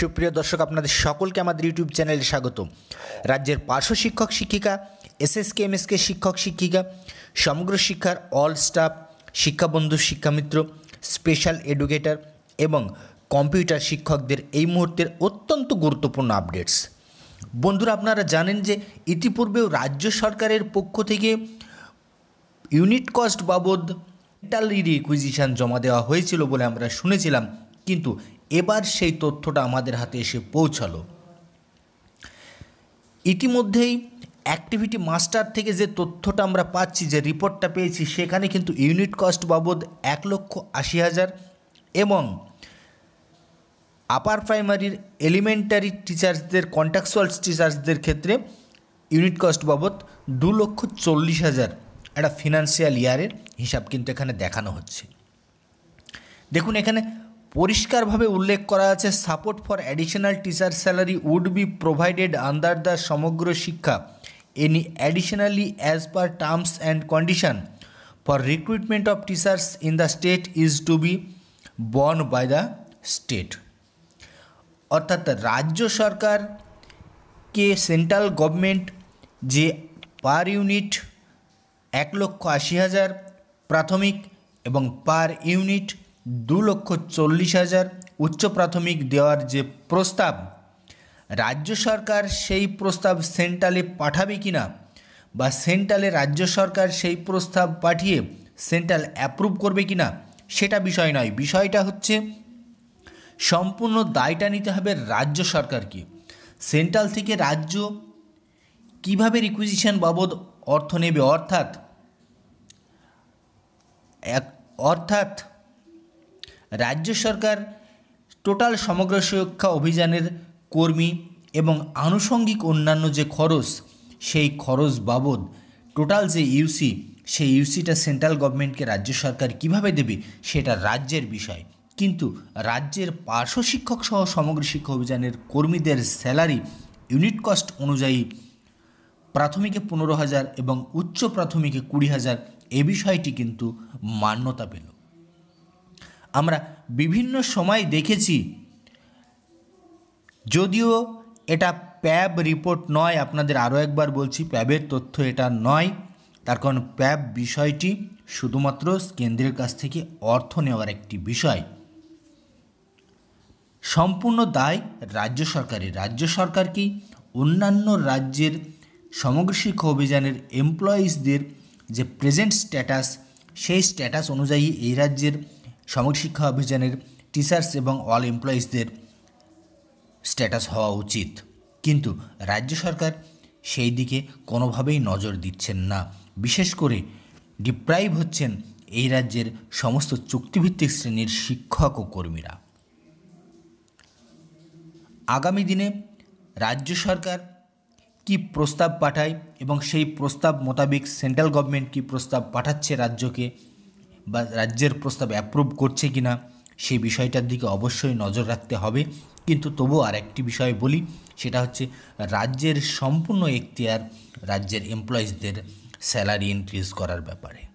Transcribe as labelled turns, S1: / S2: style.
S1: সুপ্রিয় দর্শক আপনাদের সকলকে আমাদের ইউটিউব চ্যানেলে স্বাগত রাজ্যের পার্শ্ব শিক্ষক শিক্ষিকা এসএসকে এমএসকে শিক্ষক শিক্ষিকা সমগ্র শিক্ষার অল স্টাফ শিক্ষাবন্ধু শিক্ষামিত্র স্পেশাল এডুকেটর এবং কম্পিউটার শিক্ষকদের এই মুহূর্তের অত্যন্ত গুরুত্বপূর্ণ আপডেটস বন্ধুরা আপনারা জানেন যে ইতিপূর্বেও রাজ্য সরকারের পক্ষ থেকে ইউনিট কস্ট বাবদ ইটালি রিকুইজিশান জমা দেওয়া হয়েছিল বলে আমরা শুনেছিলাম কিন্তু এবার সেই তথ্যটা আমাদের হাতে এসে পৌঁছালো ইতিমধ্যেই অ্যাক্টিভিটি মাস্টার থেকে যে তথ্যটা আমরা পাচ্ছি যে রিপোর্টটা পেয়েছি সেখানে কিন্তু ইউনিট কস্ট বাবদ এক লক্ষ আশি হাজার এবং আপার প্রাইমারির এলিমেন্টারি টিচার্সদের কন্ট্রাকচুয়াল টিচার্সদের ক্ষেত্রে ইউনিট কস্ট বাবদ দু লক্ষ চল্লিশ হাজার একটা ফিনান্সিয়াল ইয়ারের হিসাব কিন্তু এখানে দেখানো হচ্ছে দেখুন এখানে পরিষ্কারভাবে উল্লেখ করা আছে support for additional teacher salary would be provided under the Samagra Shiksha any additionally as per terms and condition for recruitment of teachers in the state is to be borne by the state অর্থাৎ রাজ্য সরকারকে central government যে per unit এক লক্ষ আশি হাজার প্রাথমিক এবং পার ইউনিট দু লক্ষ চল্লিশ হাজার উচ্চ প্রাথমিক দেওয়ার যে প্রস্তাব রাজ্য সরকার সেই প্রস্তাব সেন্ট্রালে পাঠাবে কি না বা সেন্ট্রালে রাজ্য সরকার সেই প্রস্তাব পাঠিয়ে সেন্ট্রাল অ্যাপ্রুভ করবে কি না সেটা বিষয় নয় বিষয়টা হচ্ছে সম্পূর্ণ দায়টা নিতে হবে রাজ্য সরকারকে সেন্ট্রাল থেকে রাজ্য কিভাবে রিকুইজিশন বাবদ অর্থ নেবে অর্থাৎ এক অর্থাৎ রাজ্য সরকার টোটাল সমগ্র সুরক্ষা অভিযানের কর্মী এবং আনুষঙ্গিক অন্যান্য যে খরচ সেই খরচ বাবদ টোটাল যে ইউসি সেই ইউসিটা সেন্ট্রাল গভর্নমেন্টকে রাজ্য সরকার কিভাবে দেবে সেটা রাজ্যের বিষয় কিন্তু রাজ্যের পার্শ্ব শিক্ষক সহ সমগ্র শিক্ষা অভিযানের কর্মীদের স্যালারি ইউনিট কস্ট অনুযায়ী প্রাথমিকে পনেরো হাজার এবং উচ্চ প্রাথমিকে কুড়ি হাজার এ বিষয়টি কিন্তু মান্যতা পেল আমরা বিভিন্ন সময় দেখেছি যদিও এটা প্যাব রিপোর্ট নয় আপনাদের আরও একবার বলছি প্যাবের তথ্য এটা নয় তার কারণ প্যাব বিষয়টি শুধুমাত্র কেন্দ্রের কাছ থেকে অর্থ নেওয়ার একটি বিষয় সম্পূর্ণ দায় রাজ্য সরকারের রাজ্য সরকার কি অন্যান্য রাজ্যের সমগ্র শিক্ষা অভিযানের এমপ্লয়িজদের যে প্রেজেন্ট স্ট্যাটাস সেই স্ট্যাটাস অনুযায়ী এই রাজ্যের সমগ্র শিক্ষা অভিযানের টিচার্স এবং অল এমপ্লয়িজদের স্ট্যাটাস হওয়া উচিত কিন্তু রাজ্য সরকার সেই দিকে কোনোভাবেই নজর দিচ্ছেন না বিশেষ করে ডিপ্রাইভ হচ্ছেন এই রাজ্যের সমস্ত চুক্তিভিত্তিক শ্রেণীর শিক্ষক ও কর্মীরা আগামী দিনে রাজ্য সরকার কি প্রস্তাব পাঠায় এবং সেই প্রস্তাব মোতাবেক সেন্ট্রাল গভর্নমেন্ট কি প্রস্তাব পাঠাচ্ছে রাজ্যকে বা রাজ্যের প্রস্তাব অ্যাপ্রুভ করছে কি না সেই বিষয়টার দিকে অবশ্যই নজর রাখতে হবে কিন্তু তবু আর একটি বিষয় বলি সেটা হচ্ছে রাজ্যের সম্পূর্ণ এখতিয়ার রাজ্যের এমপ্লয়িজদের স্যালারি ইনক্রিজ করার ব্যাপারে